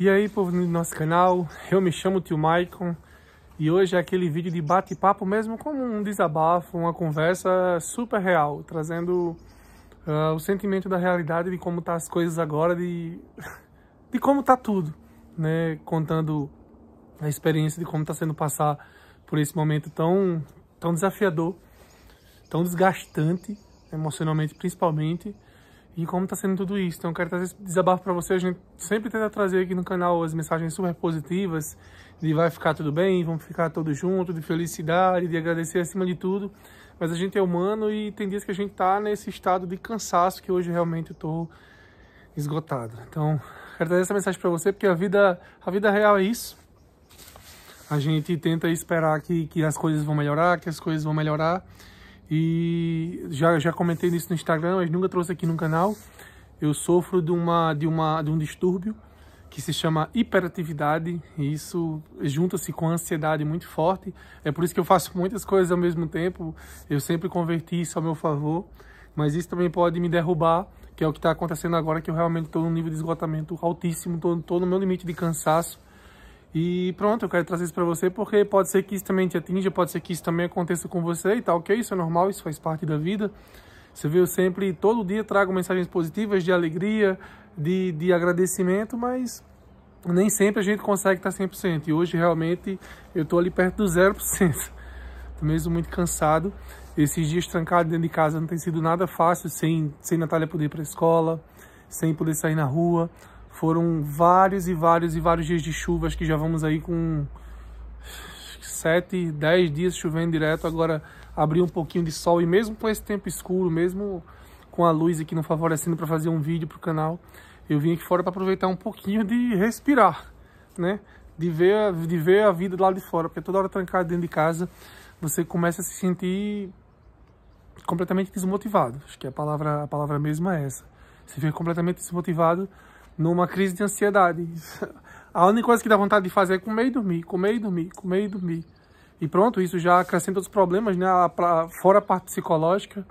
E aí, povo do nosso canal, eu me chamo Tio Maicon e hoje é aquele vídeo de bate-papo mesmo como um desabafo, uma conversa super real, trazendo uh, o sentimento da realidade de como tá as coisas agora, de, de como tá tudo, né? Contando a experiência de como tá sendo passar por esse momento tão, tão desafiador, tão desgastante, emocionalmente principalmente, e como está sendo tudo isso. Então, eu quero trazer esse desabafo para você. A gente sempre tenta trazer aqui no canal as mensagens super positivas de vai ficar tudo bem, vamos ficar todos juntos, de felicidade, de agradecer acima de tudo. Mas a gente é humano e tem dias que a gente está nesse estado de cansaço que hoje realmente eu tô esgotado. Então, quero trazer essa mensagem para você porque a vida, a vida real é isso. A gente tenta esperar que, que as coisas vão melhorar, que as coisas vão melhorar. E já, já comentei isso no Instagram, mas nunca trouxe aqui no canal. Eu sofro de, uma, de, uma, de um distúrbio que se chama hiperatividade, e isso junta-se com ansiedade muito forte. É por isso que eu faço muitas coisas ao mesmo tempo. Eu sempre converti isso ao meu favor, mas isso também pode me derrubar, que é o que está acontecendo agora, que eu realmente estou num nível de esgotamento altíssimo, estou no meu limite de cansaço. E pronto, eu quero trazer isso para você porque pode ser que isso também te atinja, pode ser que isso também aconteça com você e tal, ok? É isso é normal, isso faz parte da vida. Você vê eu sempre, todo dia trago mensagens positivas de alegria, de, de agradecimento, mas nem sempre a gente consegue estar 100%. E hoje, realmente, eu estou ali perto do 0%. Estou mesmo muito cansado. Esses dias trancado dentro de casa não tem sido nada fácil, sem, sem Natália poder ir para a escola, sem poder sair na rua. Foram vários e vários e vários dias de chuvas que já vamos aí com 7, 10 dias chovendo direto. Agora abriu um pouquinho de sol e mesmo com esse tempo escuro, mesmo com a luz aqui não favorecendo para fazer um vídeo para o canal, eu vim aqui fora para aproveitar um pouquinho de respirar, né? De ver, de ver a vida lá de fora, porque toda hora trancado dentro de casa, você começa a se sentir completamente desmotivado. Acho que a palavra, a palavra mesma é essa. Você fica completamente desmotivado numa crise de ansiedade. A única coisa que dá vontade de fazer é comer e dormir, comer e dormir, comer e dormir. E pronto, isso já acrescenta outros problemas, né? Fora a parte psicológica,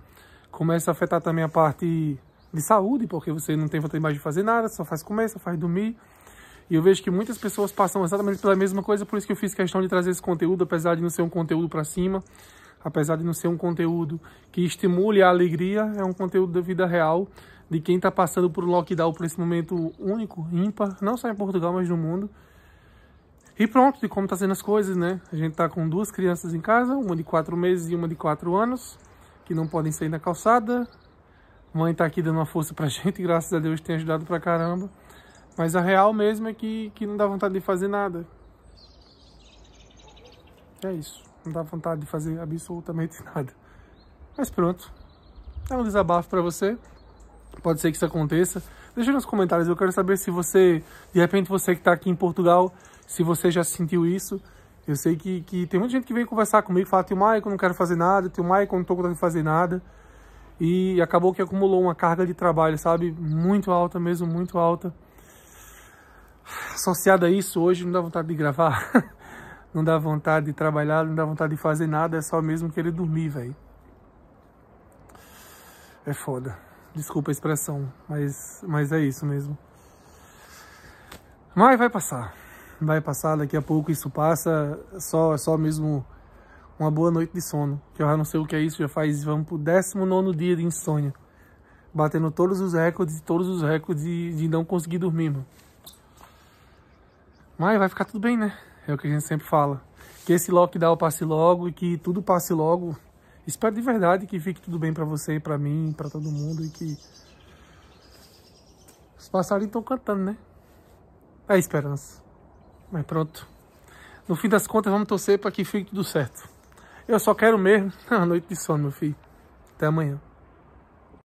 começa a afetar também a parte de saúde, porque você não tem vontade mais de fazer nada, só faz comer, só faz dormir. E eu vejo que muitas pessoas passam exatamente pela mesma coisa, por isso que eu fiz questão de trazer esse conteúdo, apesar de não ser um conteúdo para cima, apesar de não ser um conteúdo que estimule a alegria, é um conteúdo da vida real, de quem está passando por um lockdown por esse momento único, ímpar, não só em Portugal, mas no mundo. E pronto, de como está sendo as coisas, né? A gente está com duas crianças em casa, uma de quatro meses e uma de quatro anos, que não podem sair na calçada. Mãe está aqui dando uma força para a gente, graças a Deus tem ajudado pra caramba. Mas a real mesmo é que, que não dá vontade de fazer nada. É isso. Não dá vontade de fazer absolutamente nada. Mas pronto. É um desabafo para você. Pode ser que isso aconteça. Deixa nos comentários, eu quero saber se você, de repente você que está aqui em Portugal, se você já sentiu isso. Eu sei que, que tem muita gente que vem conversar comigo e fala, tio Maicon, não quero fazer nada, tio Maicon, não estou conseguindo fazer nada. E acabou que acumulou uma carga de trabalho, sabe? Muito alta mesmo, muito alta. Associada a isso, hoje não dá vontade de gravar, não dá vontade de trabalhar, não dá vontade de fazer nada, é só mesmo querer dormir, velho. É foda. Desculpa a expressão, mas, mas é isso mesmo. Mas vai passar. Vai passar, daqui a pouco isso passa. É só, é só mesmo uma boa noite de sono. Que eu já não sei o que é isso, já faz, vamos pro 19 dia de insônia. Batendo todos os recordes, todos os recordes de, de não conseguir dormir, mano. Mas vai ficar tudo bem, né? É o que a gente sempre fala. Que esse lockdown passe logo e que tudo passe logo Espero de verdade que fique tudo bem para você, para mim, para todo mundo e que os passarinhos estão cantando, né? É a esperança. Mas pronto. No fim das contas, vamos torcer para que fique tudo certo. Eu só quero mesmo uma noite de sono, meu filho. Até amanhã.